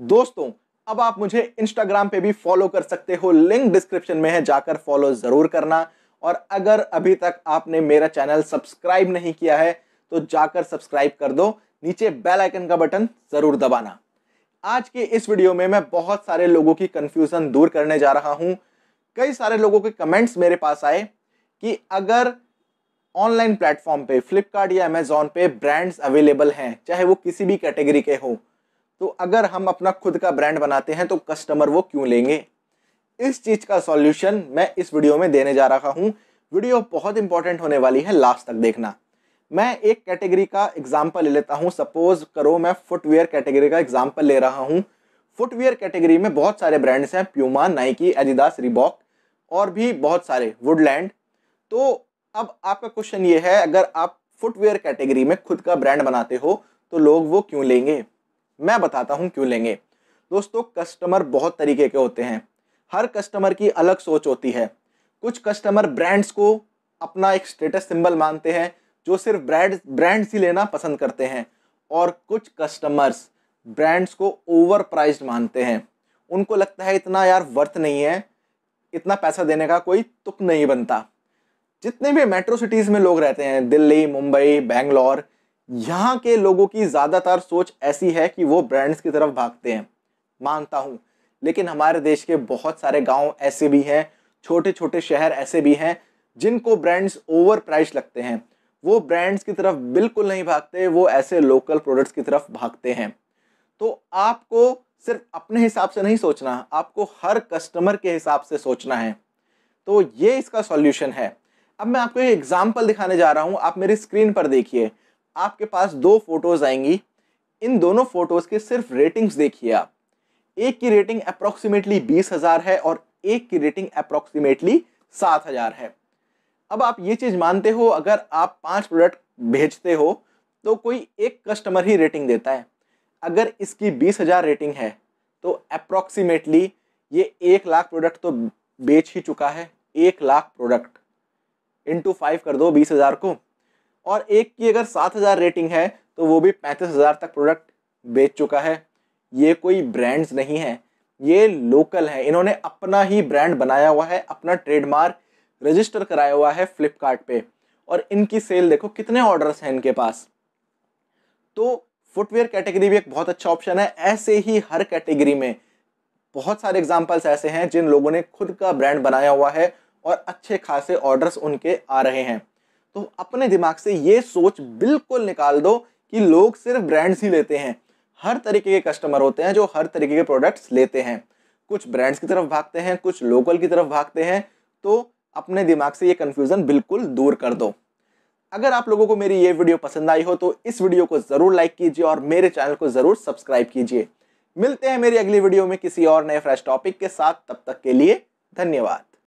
दोस्तों अब आप मुझे इंस्टाग्राम पे भी फॉलो कर सकते हो लिंक डिस्क्रिप्शन में है जाकर फॉलो ज़रूर करना और अगर अभी तक आपने मेरा चैनल सब्सक्राइब नहीं किया है तो जाकर सब्सक्राइब कर दो नीचे बेल आइकन का बटन ज़रूर दबाना आज के इस वीडियो में मैं बहुत सारे लोगों की कंफ्यूजन दूर करने जा रहा हूँ कई सारे लोगों के कमेंट्स मेरे पास आए कि अगर ऑनलाइन प्लेटफॉर्म पे फ्लिपकार्ट या अमेजोन पे ब्रांड्स अवेलेबल हैं चाहे वो किसी भी कैटेगरी के हों तो अगर हम अपना खुद का ब्रांड बनाते हैं तो कस्टमर वो क्यों लेंगे इस चीज़ का सॉल्यूशन मैं इस वीडियो में देने जा रहा हूँ वीडियो बहुत इंपॉर्टेंट होने वाली है लास्ट तक देखना मैं एक कैटेगरी का एग्जाम्पल ले लेता हूँ सपोज करो मैं फुटवेयर कैटेगरी का एग्जाम्पल ले रहा हूँ फुटवेयर कैटेगरी में बहुत सारे ब्रांड्स हैं प्यूमा नाइकी एडिडास रिबॉक और भी बहुत सारे वुडलैंड तो अब आपका क्वेश्चन ये है अगर आप फुटवेयर कैटेगरी में खुद का ब्रांड बनाते हो तो लोग वो क्यों लेंगे मैं बताता हूँ क्यों लेंगे दोस्तों कस्टमर बहुत तरीके के होते हैं हर कस्टमर की अलग सोच होती है कुछ कस्टमर ब्रांड्स को अपना एक स्टेटस सिंबल मानते हैं जो सिर्फ ब्रांड ब्रांड्स ही लेना पसंद करते हैं और कुछ कस्टमर्स ब्रांड्स को ओवर प्राइज मानते हैं उनको लगता है इतना यार वर्थ नहीं है इतना पैसा देने का कोई तुक नहीं बनता जितने भी मेट्रो सिटीज़ में लोग रहते हैं दिल्ली मुंबई बेंगलोर यहाँ के लोगों की ज़्यादातर सोच ऐसी है कि वो ब्रांड्स की तरफ भागते हैं मानता हूँ लेकिन हमारे देश के बहुत सारे गांव ऐसे भी हैं छोटे छोटे शहर ऐसे भी हैं जिनको ब्रांड्स ओवर प्राइस लगते हैं वो ब्रांड्स की तरफ बिल्कुल नहीं भागते वो ऐसे लोकल प्रोडक्ट्स की तरफ भागते हैं तो आपको सिर्फ अपने हिसाब से नहीं सोचना आपको हर कस्टमर के हिसाब से सोचना है तो ये इसका सॉल्यूशन है अब मैं आपको एक एग्जाम्पल दिखाने जा रहा हूँ आप मेरी स्क्रीन पर देखिए आपके पास दो फोटोज़ आएंगी इन दोनों फ़ोटोज़ के सिर्फ रेटिंग्स देखिए आप एक की रेटिंग अप्रोक्सीमेटली बीस हज़ार है और एक की रेटिंग अप्रोक्सीमेटली सात हज़ार है अब आप ये चीज़ मानते हो अगर आप पांच प्रोडक्ट भेजते हो तो कोई एक कस्टमर ही रेटिंग देता है अगर इसकी बीस हज़ार रेटिंग है तो अप्रोक्सीमेटली ये एक लाख प्रोडक्ट तो बेच ही चुका है एक लाख प्रोडक्ट इंटू फाइव कर दो बीस हज़ार को और एक की अगर सात हज़ार रेटिंग है तो वो भी पैंतीस हज़ार तक प्रोडक्ट बेच चुका है ये कोई ब्रांड्स नहीं है ये लोकल है इन्होंने अपना ही ब्रांड बनाया हुआ है अपना ट्रेडमार्क रजिस्टर कराया हुआ है फ्लिपकार्ट पे और इनकी सेल देखो कितने ऑर्डर्स हैं इनके पास तो फुटवेयर कैटेगरी भी एक बहुत अच्छा ऑप्शन है ऐसे ही हर कैटेगरी में बहुत सारे एग्जाम्पल्स ऐसे हैं जिन लोगों ने खुद का ब्रांड बनाया हुआ है और अच्छे खासे ऑर्डर्स उनके आ रहे हैं तो अपने दिमाग से ये सोच बिल्कुल निकाल दो कि लोग सिर्फ ब्रांड्स ही लेते हैं हर तरीके के कस्टमर होते हैं जो हर तरीके के प्रोडक्ट्स लेते हैं कुछ ब्रांड्स की तरफ भागते हैं कुछ लोकल की तरफ भागते हैं तो अपने दिमाग से ये कन्फ्यूज़न बिल्कुल दूर कर दो अगर आप लोगों को मेरी ये वीडियो पसंद आई हो तो इस वीडियो को ज़रूर लाइक कीजिए और मेरे चैनल को ज़रूर सब्सक्राइब कीजिए मिलते हैं मेरी अगली वीडियो में किसी और नए फ्रेश टॉपिक के साथ तब तक के लिए धन्यवाद